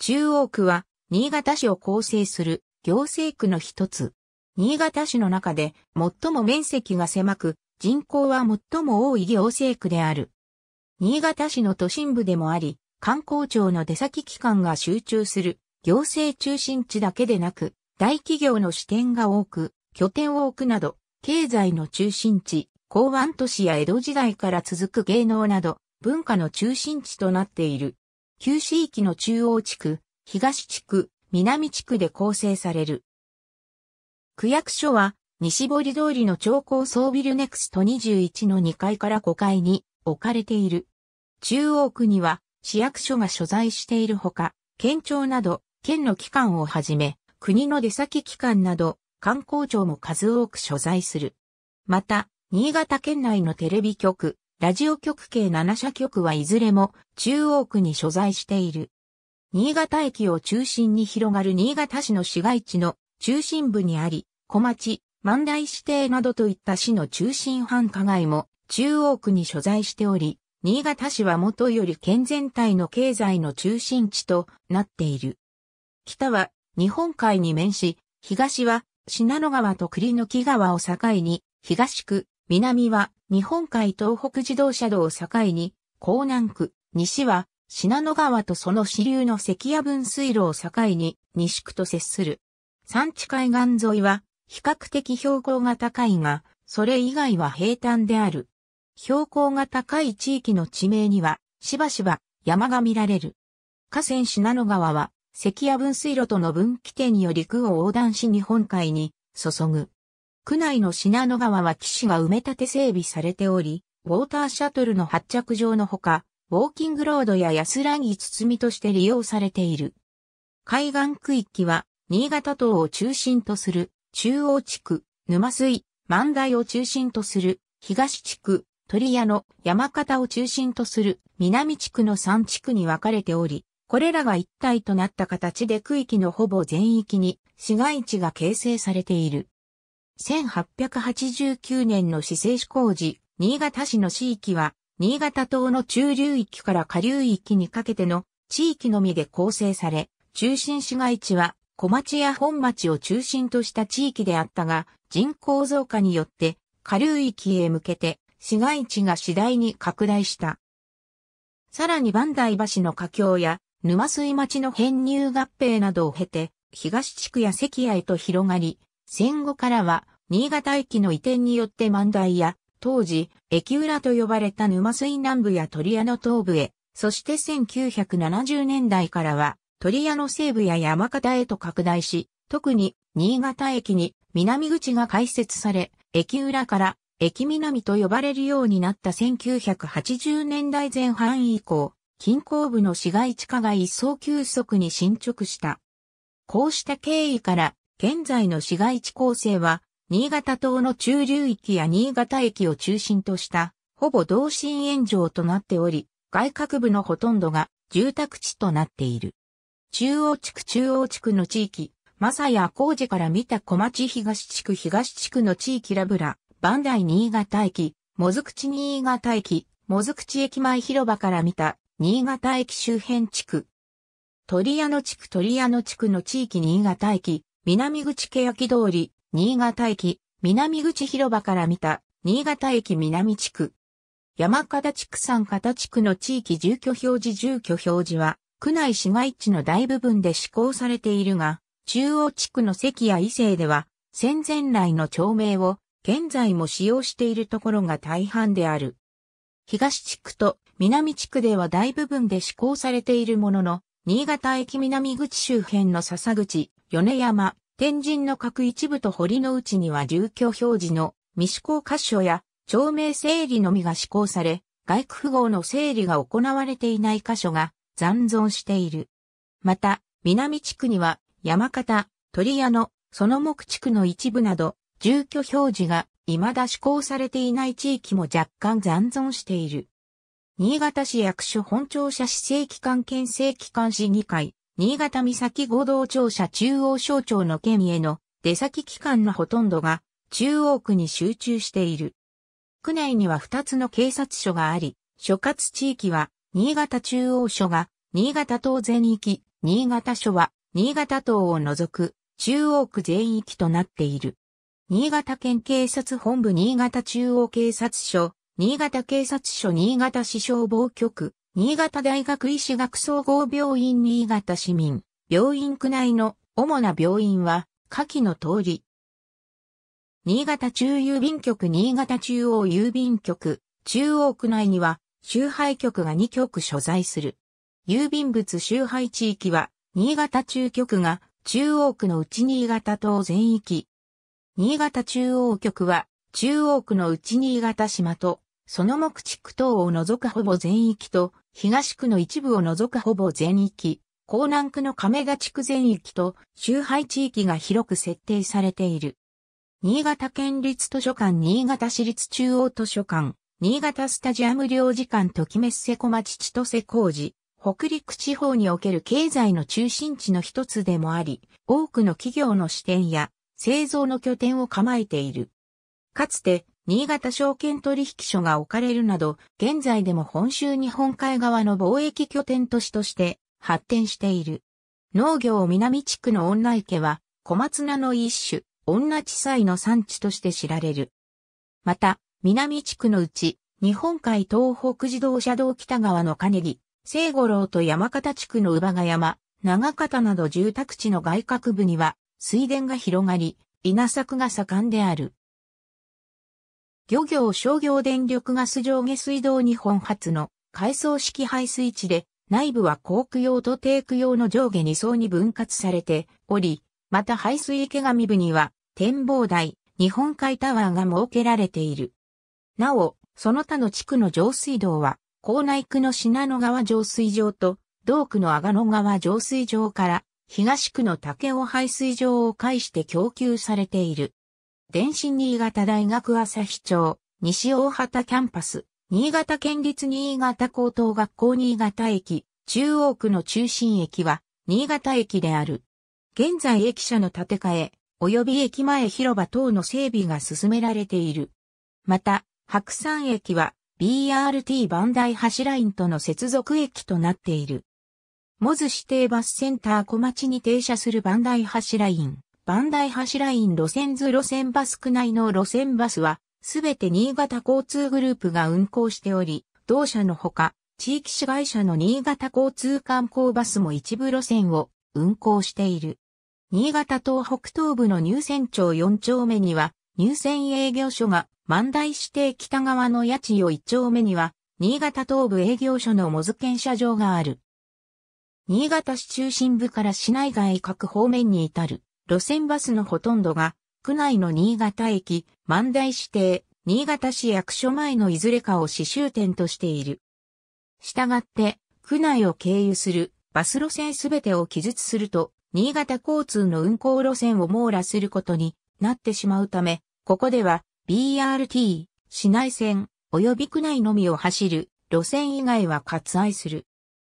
中央区は、新潟市を構成する行政区の一つ。新潟市の中で最も面積が狭く、人口は最も多い行政区である。新潟市の都心部でもあり、観光庁の出先機関が集中する行政中心地だけでなく、大企業の支店が多く、拠点を置くなど、経済の中心地、港湾都市や江戸時代から続く芸能など、文化の中心地となっている。旧市域の中央地区、東地区、南地区で構成される。区役所は、西堀通りの超高層ビルネクスト21の2階から5階に置かれている。中央区には市役所が所在しているほか、県庁など県の機関をはじめ、国の出先機関など観光庁も数多く所在する。また、新潟県内のテレビ局、ラジオ局計7社局はいずれも中央区に所在している。新潟駅を中心に広がる新潟市の市街地の中心部にあり、小町、万代指定などといった市の中心繁華街も中央区に所在しており、新潟市は元より県全体の経済の中心地となっている。北は日本海に面し、東は信濃川と栗の木川を境に、東区、南は日本海東北自動車道を境に、江南区、西は、品野川とその支流の関屋分水路を境に、西区と接する。山地海岸沿いは、比較的標高が高いが、それ以外は平坦である。標高が高い地域の地名には、しばしば山が見られる。河川品野川は、関屋分水路との分岐点により区を横断し日本海に注ぐ。区内の信濃川は岸が埋め立て整備されており、ウォーターシャトルの発着場のほか、ウォーキングロードや安らぎ包みとして利用されている。海岸区域は、新潟島を中心とする、中央地区、沼水、万代を中心とする、東地区、鳥屋の山形を中心とする南地区の3地区に分かれており、これらが一体となった形で区域のほぼ全域に市街地が形成されている。1889年の市政施行時、新潟市の市域は、新潟島の中流域から下流域にかけての地域のみで構成され、中心市街地は小町や本町を中心とした地域であったが、人口増加によって下流域へ向けて市街地が次第に拡大した。さらに万代橋の架橋や沼水町の編入合併などを経て、東地区や関屋へと広がり、戦後からは、新潟駅の移転によって万代や、当時、駅裏と呼ばれた沼水南部や鳥屋の東部へ、そして1970年代からは、鳥屋の西部や山形へと拡大し、特に新潟駅に南口が開設され、駅裏から駅南と呼ばれるようになった1980年代前半以降、近郊部の市街地化が一層急速に進捗した。こうした経緯から現在の市街地構成は、新潟島の中流域や新潟駅を中心とした、ほぼ同心炎上となっており、外郭部のほとんどが住宅地となっている。中央地区中央地区の地域、まさや工事から見た小町東地区東地区の地域ラブラ、バンダイ新潟駅、もずくち新潟駅、もずくち駅前広場から見た新潟駅周辺地区。鳥屋野地区鳥屋野地区の地域新潟駅、南口欅通り、新潟駅、南口広場から見た、新潟駅南地区。山形地区山形地区の地域住居表示住居表示は、区内市街地の大部分で施行されているが、中央地区の関や伊勢では、戦前来の町名を、現在も使用しているところが大半である。東地区と南地区では大部分で施行されているものの、新潟駅南口周辺の笹口、米山、天神の各一部と堀の内には住居表示の未施行箇所や町名整理のみが施行され、外区符号の整理が行われていない箇所が残存している。また、南地区には山形、鳥屋の、その目地区の一部など、住居表示が未だ施行されていない地域も若干残存している。新潟市役所本庁舎市政機関県政機関市議会、新潟岬合同庁舎中央省庁の県への出先機関のほとんどが中央区に集中している。区内には2つの警察署があり、所轄地域は新潟中央署が新潟島全域、新潟署は新潟島を除く中央区全域となっている。新潟県警察本部新潟中央警察署、新潟警察署新潟市消防局、新潟大学医師学総合病院新潟市民、病院区内の主な病院は、下記の通り。新潟中郵便局新潟中央郵便局、中央区内には、集配局が2局所在する。郵便物集配地域は、新潟中局が中央区の内新潟島全域。新潟中央局は中央区の内新潟島とその目地区等を除くほぼ全域と、東区の一部を除くほぼ全域、江南区の亀田地区全域と、周廃地域が広く設定されている。新潟県立図書館新潟市立中央図書館、新潟スタジアム領事館ときめっ小町千歳工事、北陸地方における経済の中心地の一つでもあり、多くの企業の支店や製造の拠点を構えている。かつて新潟証券取引所が置かれるなど、現在でも本州日本海側の貿易拠点都市として発展している。農業南地区の女池は、小松菜の一種、女地菜の産地として知られる。また、南地区のうち、日本海東北自動車道北側の金木、聖五郎と山形地区の乳母山、長方など住宅地の外郭部には、水田が広がり、稲作が盛んである。漁業商業電力ガス上下水道日本発の階層式排水池で、内部は航空用とテ空ク用の上下2層に分割されており、また排水池上部には展望台、日本海タワーが設けられている。なお、その他の地区の上水道は、港内区の信濃川上水場と、同区の阿賀野川上水場から、東区の竹尾排水場を介して供給されている。電信新潟大学朝日町、西大畑キャンパス、新潟県立新潟高等学校新潟駅、中央区の中心駅は、新潟駅である。現在駅舎の建て替え、及び駅前広場等の整備が進められている。また、白山駅は BRT 万代橋ラインとの接続駅となっている。モズ指定バスセンター小町に停車する万代橋ライン。バンダイ橋ライン路線図路線バス区内の路線バスは、すべて新潟交通グループが運行しており、同社のほか、地域市会社の新潟交通観光バスも一部路線を運行している。新潟東北東部の入選町4丁目には、入選営業所が、万代指定北側の八千代1丁目には、新潟東部営業所のモズ検車場がある。新潟市中心部から市内外各方面に至る。路線バスのほとんどが、区内の新潟駅、万代指定、新潟市役所前のいずれかを刺繍点としている。したがって、区内を経由するバス路線すべてを記述すると、新潟交通の運行路線を網羅することになってしまうため、ここでは BRT、市内線、及び区内のみを走る路線以外は割愛する。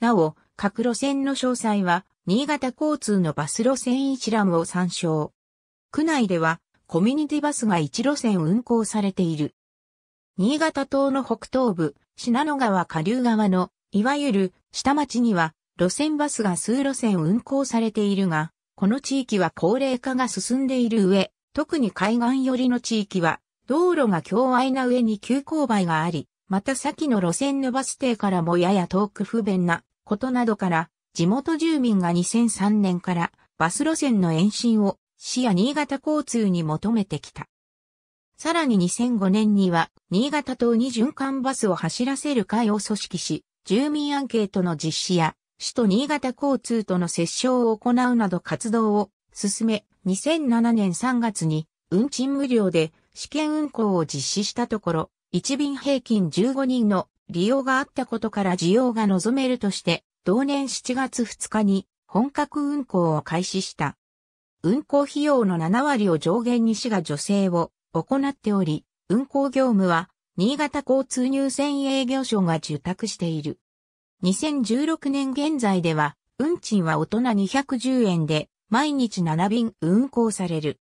なお、各路線の詳細は新潟交通のバス路線一覧を参照。区内では、コミュニティバスが1路線運行されている。新潟島の北東部、信濃川下流側の、いわゆる下町には、路線バスが数路線運行されているが、この地域は高齢化が進んでいる上、特に海岸寄りの地域は、道路が境愛な上に急勾配があり、また先の路線のバス停からもやや遠く不便なことなどから、地元住民が2003年からバス路線の延伸を市や新潟交通に求めてきた。さらに2005年には新潟島に循環バスを走らせる会を組織し、住民アンケートの実施や首都新潟交通との折衝を行うなど活動を進め、2007年3月に運賃無料で試験運行を実施したところ、1便平均15人の利用があったことから需要が望めるとして、同年7月2日に本格運行を開始した。運行費用の7割を上限に市が助成を行っており、運行業務は新潟交通入線営業所が受託している。2016年現在では、運賃は大人210円で、毎日7便運行される。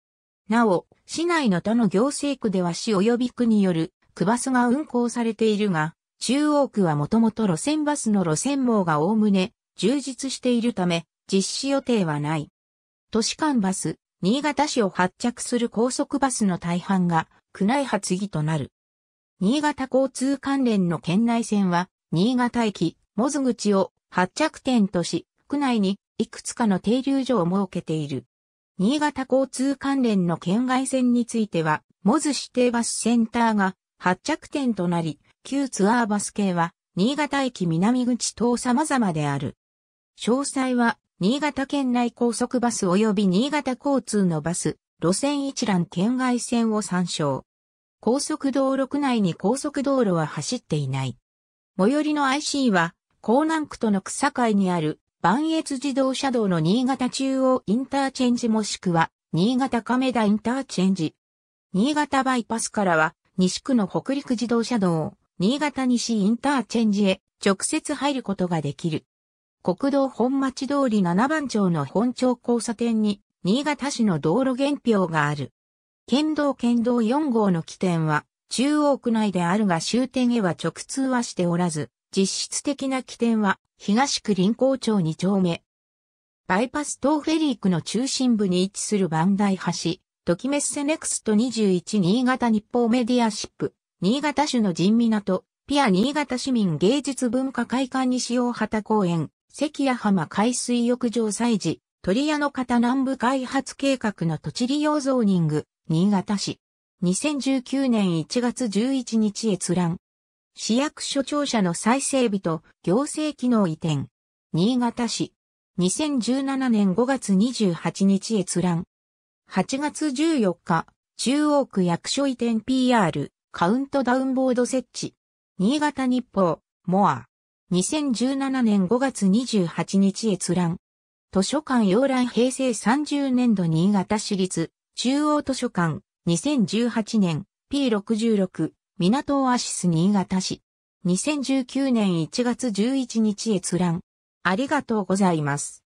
なお、市内の他の行政区では市及び区による区バスが運行されているが、中央区はもともと路線バスの路線網がおおむね充実しているため、実施予定はない。都市間バス、新潟市を発着する高速バスの大半が、区内発議となる。新潟交通関連の県内線は、新潟駅、モズ口を発着点とし、区内にいくつかの停留所を設けている。新潟交通関連の県外線については、モズ指定バスセンターが発着点となり、旧ツアーバス系は、新潟駅南口等様々である。詳細は、新潟県内高速バス及び新潟交通のバス、路線一覧県外線を参照。高速道路区内に高速道路は走っていない。最寄りの IC は、港南区との草海にある、磐越自動車道の新潟中央インターチェンジもしくは、新潟亀田インターチェンジ。新潟バイパスからは、西区の北陸自動車道、新潟西インターチェンジへ直接入ることができる。国道本町通り7番町の本町交差点に、新潟市の道路原表がある。県道県道4号の起点は、中央区内であるが終点へは直通はしておらず、実質的な起点は、東区林港町2丁目。バイパス等フェリー区の中心部に位置する万代橋、ときめっせネクスト21新潟日報メディアシップ新潟市の人港、ピア新潟市民芸術文化会館西大畑公園、関谷浜海水浴場祭事、鳥屋の方南部開発計画の土地利用ゾーニング、新潟市。2019年1月11日閲覧。市役所庁舎の再整備と行政機能移転。新潟市。2017年5月28日閲覧。8月14日、中央区役所移転 PR。カウントダウンボード設置。新潟日報、モア。2017年5月28日閲覧。図書館要覧平成30年度新潟市立中央図書館2018年 P66 港オアシス新潟市2019年1月11日閲覧。ありがとうございます。